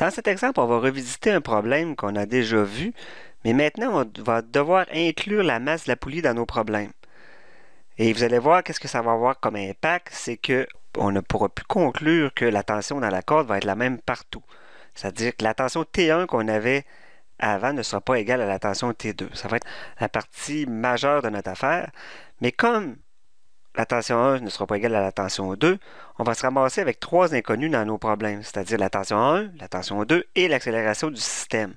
Dans cet exemple, on va revisiter un problème qu'on a déjà vu, mais maintenant, on va devoir inclure la masse de la poulie dans nos problèmes. Et vous allez voir qu'est-ce que ça va avoir comme impact, c'est que on ne pourra plus conclure que la tension dans la corde va être la même partout. C'est-à-dire que la tension T1 qu'on avait avant ne sera pas égale à la tension T2. Ça va être la partie majeure de notre affaire. Mais comme la tension 1 ne sera pas égale à la tension 2, on va se ramasser avec trois inconnus dans nos problèmes, c'est-à-dire la tension 1, la tension 2 et l'accélération du système.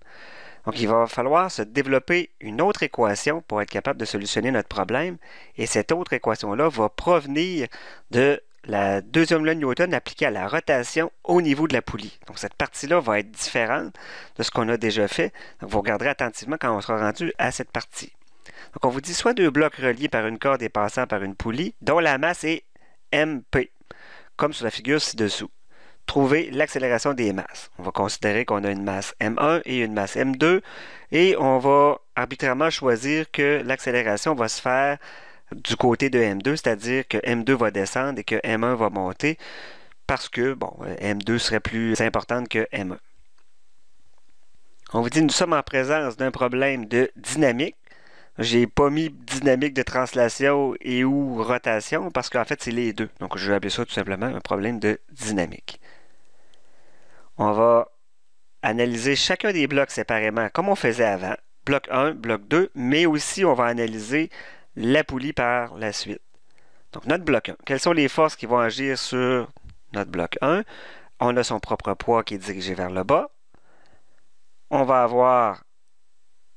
Donc il va falloir se développer une autre équation pour être capable de solutionner notre problème, et cette autre équation-là va provenir de la deuxième loi de Newton appliquée à la rotation au niveau de la poulie. Donc cette partie-là va être différente de ce qu'on a déjà fait. vous regarderez attentivement quand on sera rendu à cette partie. Donc, on vous dit soit deux blocs reliés par une corde et passant par une poulie, dont la masse est MP, comme sur la figure ci-dessous. Trouvez l'accélération des masses. On va considérer qu'on a une masse M1 et une masse M2, et on va arbitrairement choisir que l'accélération va se faire du côté de M2, c'est-à-dire que M2 va descendre et que M1 va monter, parce que, bon, M2 serait plus importante que M1. On vous dit, nous sommes en présence d'un problème de dynamique j'ai pas mis dynamique de translation et ou rotation parce qu'en fait, c'est les deux. Donc, je vais appeler ça tout simplement un problème de dynamique. On va analyser chacun des blocs séparément comme on faisait avant. Bloc 1, bloc 2, mais aussi on va analyser la poulie par la suite. Donc, notre bloc 1. Quelles sont les forces qui vont agir sur notre bloc 1? On a son propre poids qui est dirigé vers le bas. On va avoir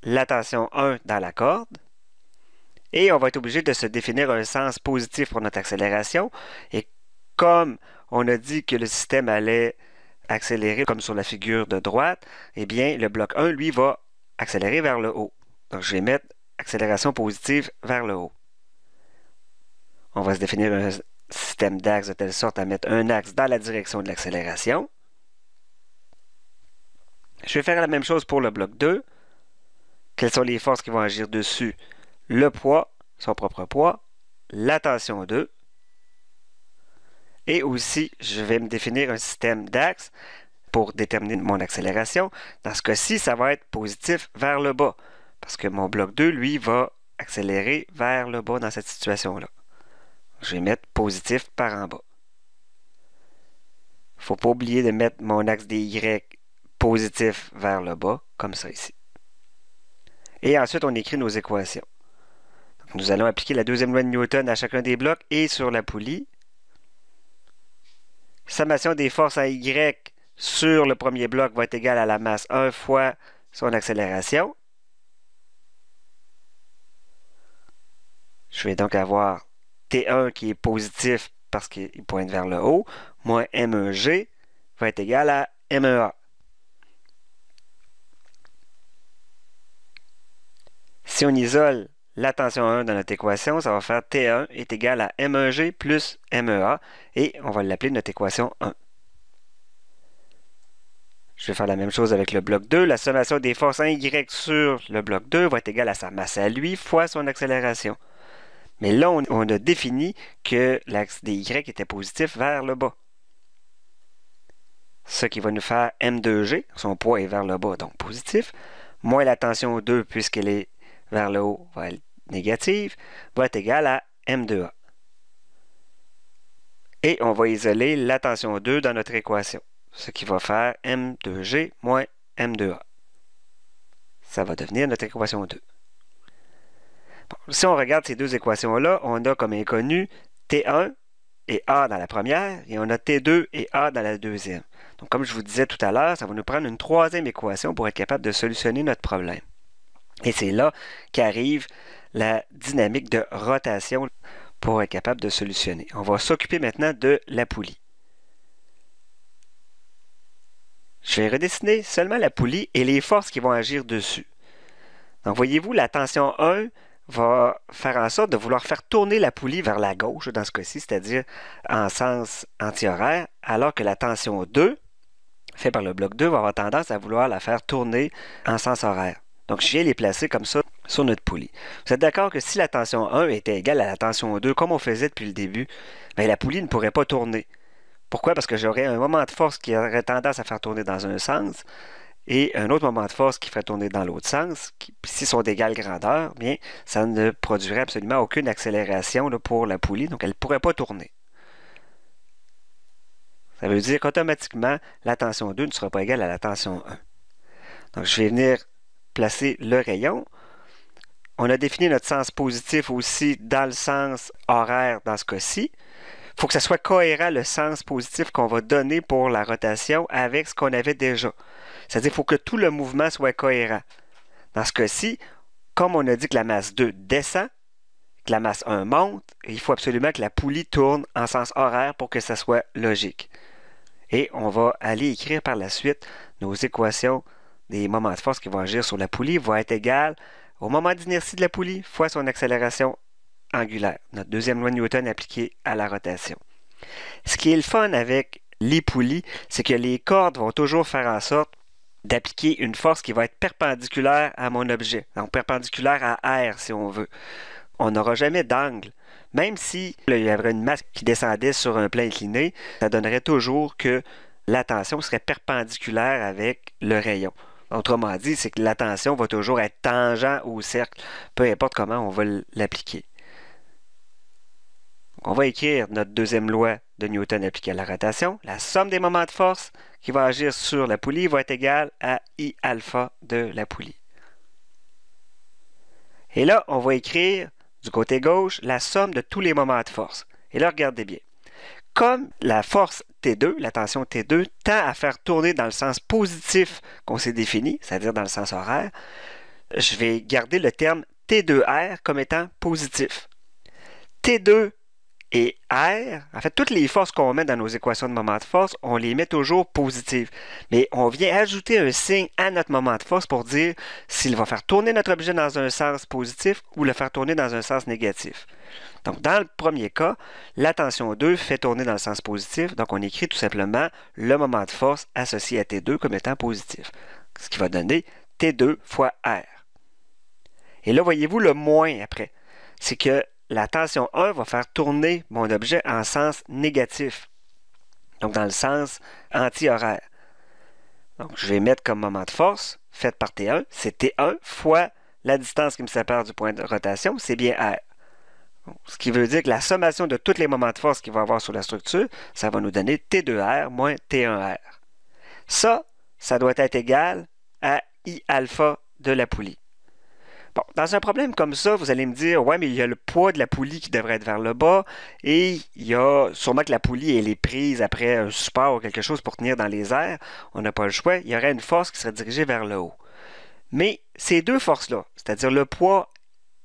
la tension 1 dans la corde. Et on va être obligé de se définir un sens positif pour notre accélération. Et comme on a dit que le système allait accélérer comme sur la figure de droite, eh bien, le bloc 1, lui, va accélérer vers le haut. Donc, je vais mettre accélération positive vers le haut. On va se définir un système d'axes de telle sorte à mettre un axe dans la direction de l'accélération. Je vais faire la même chose pour le bloc 2. Quelles sont les forces qui vont agir dessus? Le poids, son propre poids, la tension 2. Et aussi, je vais me définir un système d'axes pour déterminer mon accélération. Dans ce cas-ci, ça va être positif vers le bas, parce que mon bloc 2, lui, va accélérer vers le bas dans cette situation-là. Je vais mettre positif par en bas. Il ne faut pas oublier de mettre mon axe des Y positif vers le bas, comme ça ici. Et ensuite, on écrit nos équations. nous allons appliquer la deuxième loi de Newton à chacun des blocs et sur la poulie. Sommation des forces à Y sur le premier bloc va être égale à la masse 1 fois son accélération. Je vais donc avoir T1 qui est positif parce qu'il pointe vers le haut, moins MEG va être égal à MEA. Si on isole la tension 1 dans notre équation, ça va faire T1 est égal à M1G plus MEA et on va l'appeler notre équation 1. Je vais faire la même chose avec le bloc 2. La sommation des forces Y sur le bloc 2 va être égale à sa masse à lui fois son accélération. Mais là, on a défini que l'axe des Y était positif vers le bas. Ce qui va nous faire M2G, son poids est vers le bas, donc positif, moins la tension 2 puisqu'elle est vers le haut va être négative, va être égale à M2A. Et on va isoler la tension 2 dans notre équation, ce qui va faire M2G moins M2A. Ça va devenir notre équation 2. si on regarde ces deux équations-là, on a comme inconnu T1 et A dans la première, et on a T2 et A dans la deuxième. Donc, comme je vous disais tout à l'heure, ça va nous prendre une troisième équation pour être capable de solutionner notre problème. Et c'est là qu'arrive la dynamique de rotation pour être capable de solutionner. On va s'occuper maintenant de la poulie. Je vais redessiner seulement la poulie et les forces qui vont agir dessus. Donc, voyez-vous, la tension 1 va faire en sorte de vouloir faire tourner la poulie vers la gauche, dans ce cas-ci, c'est-à-dire en sens antihoraire, alors que la tension 2, faite par le bloc 2, va avoir tendance à vouloir la faire tourner en sens horaire. Donc, je viens les placer comme ça sur notre poulie. Vous êtes d'accord que si la tension 1 était égale à la tension 2, comme on faisait depuis le début, bien, la poulie ne pourrait pas tourner. Pourquoi? Parce que j'aurais un moment de force qui aurait tendance à faire tourner dans un sens et un autre moment de force qui ferait tourner dans l'autre sens. s'ils sont d'égale grandeur, bien, ça ne produirait absolument aucune accélération pour la poulie, donc elle ne pourrait pas tourner. Ça veut dire qu'automatiquement, la tension 2 ne sera pas égale à la tension 1. Donc, je vais venir placer le rayon. On a défini notre sens positif aussi dans le sens horaire dans ce cas-ci. Il faut que ça soit cohérent le sens positif qu'on va donner pour la rotation avec ce qu'on avait déjà. C'est-à-dire qu'il faut que tout le mouvement soit cohérent. Dans ce cas-ci, comme on a dit que la masse 2 descend, que la masse 1 monte, il faut absolument que la poulie tourne en sens horaire pour que ça soit logique. Et on va aller écrire par la suite nos équations des moments de force qui vont agir sur la poulie vont être égal au moment d'inertie de la poulie fois son accélération angulaire, notre deuxième loi de Newton appliquée à la rotation. Ce qui est le fun avec les poulies, c'est que les cordes vont toujours faire en sorte d'appliquer une force qui va être perpendiculaire à mon objet, donc perpendiculaire à R si on veut. On n'aura jamais d'angle. Même si il y avait une masse qui descendait sur un plan incliné, ça donnerait toujours que la tension serait perpendiculaire avec le rayon. Autrement dit, c'est que la tension va toujours être tangente au cercle, peu importe comment on va l'appliquer. On va écrire notre deuxième loi de Newton appliquée à la rotation. La somme des moments de force qui va agir sur la poulie va être égale à I alpha de la poulie. Et là, on va écrire du côté gauche la somme de tous les moments de force. Et là, regardez bien. Comme la force T2, la tension T2 tend à faire tourner dans le sens positif qu'on s'est défini, c'est-à-dire dans le sens horaire, je vais garder le terme T2R comme étant positif. T2 et R, en fait, toutes les forces qu'on met dans nos équations de moment de force, on les met toujours positives. Mais on vient ajouter un signe à notre moment de force pour dire s'il va faire tourner notre objet dans un sens positif ou le faire tourner dans un sens négatif. Donc, dans le premier cas, la tension 2 fait tourner dans le sens positif. Donc, on écrit tout simplement le moment de force associé à T2 comme étant positif. Ce qui va donner T2 fois R. Et là, voyez-vous le moins après. C'est que la tension 1 va faire tourner mon objet en sens négatif. Donc, dans le sens anti-horaire. Donc, je vais mettre comme moment de force, fait par T1, c'est T1 fois la distance qui me sépare du point de rotation, c'est bien R. Ce qui veut dire que la sommation de tous les moments de force qu'il va avoir sur la structure, ça va nous donner T2R moins T1R. Ça, ça doit être égal à I alpha de la poulie. Bon, dans un problème comme ça, vous allez me dire, ouais, mais il y a le poids de la poulie qui devrait être vers le bas, et il y a sûrement que la poulie, elle est prise après un support ou quelque chose pour tenir dans les airs. On n'a pas le choix. Il y aurait une force qui serait dirigée vers le haut. Mais ces deux forces-là, c'est-à-dire le poids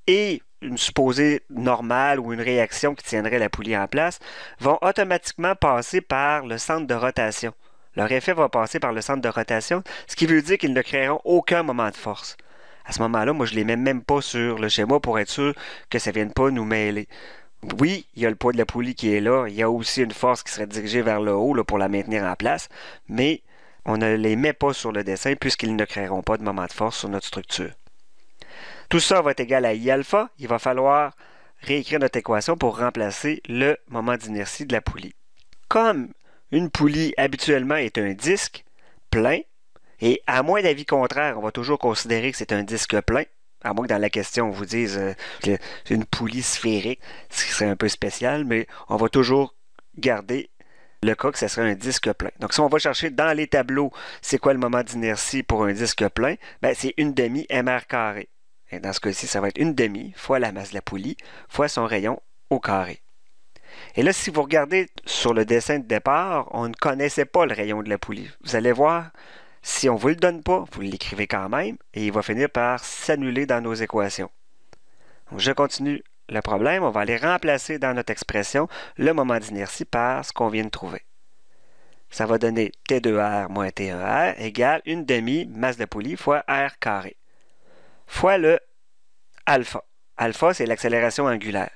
et une supposée normale ou une réaction qui tiendrait la poulie en place, vont automatiquement passer par le centre de rotation. Leur effet va passer par le centre de rotation, ce qui veut dire qu'ils ne créeront aucun moment de force. À ce moment-là, moi, je ne les mets même pas sur le schéma pour être sûr que ça ne vienne pas nous mêler. Oui, il y a le poids de la poulie qui est là, il y a aussi une force qui serait dirigée vers le haut pour la maintenir en place, mais on ne les met pas sur le dessin puisqu'ils ne créeront pas de moment de force sur notre structure. Tout ça va être égal à I alpha. Il va falloir réécrire notre équation pour remplacer le moment d'inertie de la poulie. Comme une poulie habituellement est un disque plein, et à moins d'avis contraire, on va toujours considérer que c'est un disque plein, à moins que dans la question on vous dise euh, que c'est une poulie sphérique, ce qui serait un peu spécial, mais on va toujours garder le cas que ce serait un disque plein. Donc si on va chercher dans les tableaux c'est quoi le moment d'inertie pour un disque plein, ben, c'est une demi mr carré. Et dans ce cas-ci, ça va être une demi fois la masse de la poulie fois son rayon au carré. Et là, si vous regardez sur le dessin de départ, on ne connaissait pas le rayon de la poulie. Vous allez voir, si on ne vous le donne pas, vous l'écrivez quand même et il va finir par s'annuler dans nos équations. je continue le problème. On va aller remplacer dans notre expression le moment d'inertie par ce qu'on vient de trouver. Ça va donner T2R moins T1R égale une demi masse de poulie fois R carré fois le alpha. Alpha, c'est l'accélération angulaire.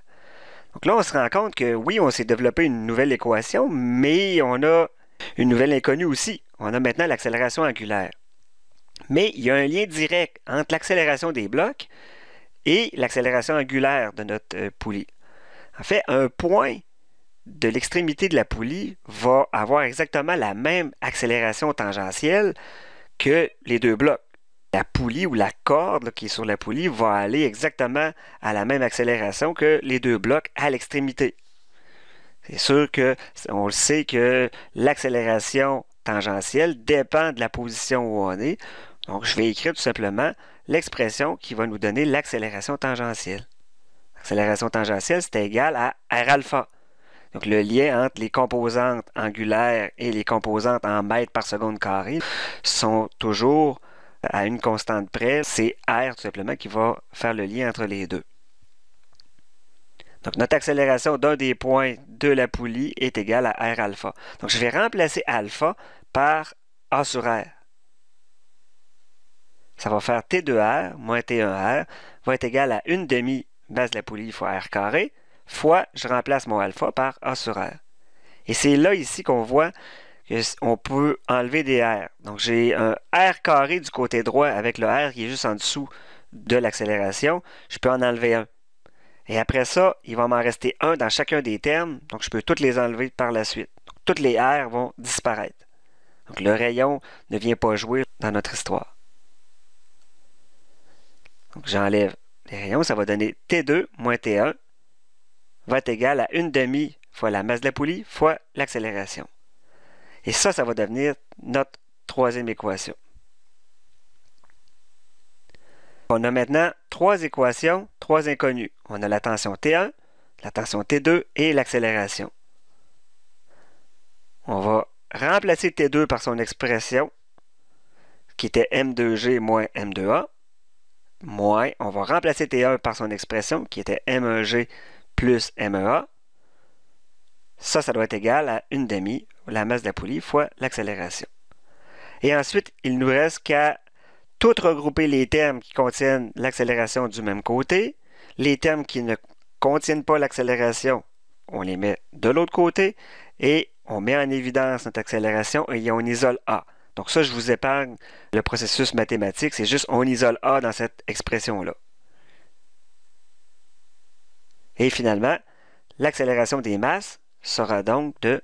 Donc là, on se rend compte que oui, on s'est développé une nouvelle équation, mais on a une nouvelle inconnue aussi. On a maintenant l'accélération angulaire. Mais il y a un lien direct entre l'accélération des blocs et l'accélération angulaire de notre euh, poulie. En fait, un point de l'extrémité de la poulie va avoir exactement la même accélération tangentielle que les deux blocs la poulie ou la corde qui est sur la poulie va aller exactement à la même accélération que les deux blocs à l'extrémité. C'est sûr que on le sait que l'accélération tangentielle dépend de la position où on est. Donc je vais écrire tout simplement l'expression qui va nous donner l'accélération tangentielle. L'accélération tangentielle, c'est égal à R alpha. Donc le lien entre les composantes angulaires et les composantes en mètres par seconde carré sont toujours à une constante près, c'est R tout simplement qui va faire le lien entre les deux. Donc notre accélération d'un des points de la poulie est égale à R alpha. Donc je vais remplacer alpha par A sur R. Ça va faire T 2 R moins T1R va être égal à une demi base de la poulie fois R carré fois je remplace mon alpha par A sur R. Et c'est là ici qu'on voit on peut enlever des R. Donc j'ai un R carré du côté droit avec le R qui est juste en dessous de l'accélération. Je peux en enlever un. Et après ça, il va m'en rester un dans chacun des termes. Donc je peux toutes les enlever par la suite. toutes les R vont disparaître. Donc le rayon ne vient pas jouer dans notre histoire. Donc j'enlève les rayons, ça va donner T2 moins T1 va être égal à une demi fois la masse de la poulie fois l'accélération. Et ça, ça va devenir notre troisième équation. On a maintenant trois équations, trois inconnues. On a la tension T1, la tension T2 et l'accélération. On va remplacer T2 par son expression, qui était M2G moins M2A, moins, on va remplacer T1 par son expression, qui était M1G plus MEA, ça, ça doit être égal à une demi, la masse de la poulie, fois l'accélération. Et ensuite, il nous reste qu'à tout regrouper les termes qui contiennent l'accélération du même côté, les termes qui ne contiennent pas l'accélération, on les met de l'autre côté, et on met en évidence notre accélération et on isole A. Donc ça, je vous épargne le processus mathématique, c'est juste on isole A dans cette expression-là. Et finalement, l'accélération des masses, sera donc de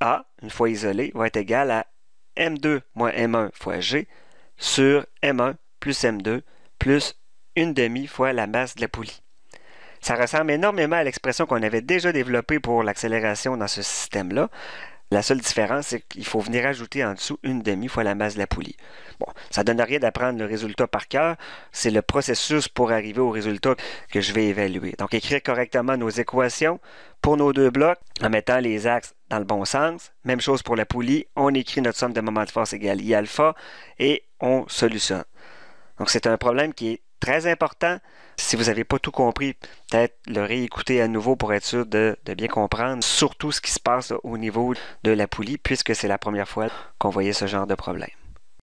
A, une fois isolé, va être égal à M2 moins M1 fois G sur M1 plus M2 plus une demi fois la masse de la poulie. Ça ressemble énormément à l'expression qu'on avait déjà développée pour l'accélération dans ce système-là. La seule différence, c'est qu'il faut venir ajouter en dessous une demi fois la masse de la poulie. Bon, ça ne donne rien d'apprendre le résultat par cœur, c'est le processus pour arriver au résultat que je vais évaluer. Donc, écrire correctement nos équations pour nos deux blocs en mettant les axes dans le bon sens. Même chose pour la poulie, on écrit notre somme de moments de force égale I alpha et on solutionne. Donc, c'est un problème qui est très important. Si vous n'avez pas tout compris, peut-être le réécouter à nouveau pour être sûr de, bien comprendre, surtout ce qui se passe au niveau de la poulie, puisque c'est la première fois qu'on voyait ce genre de problème.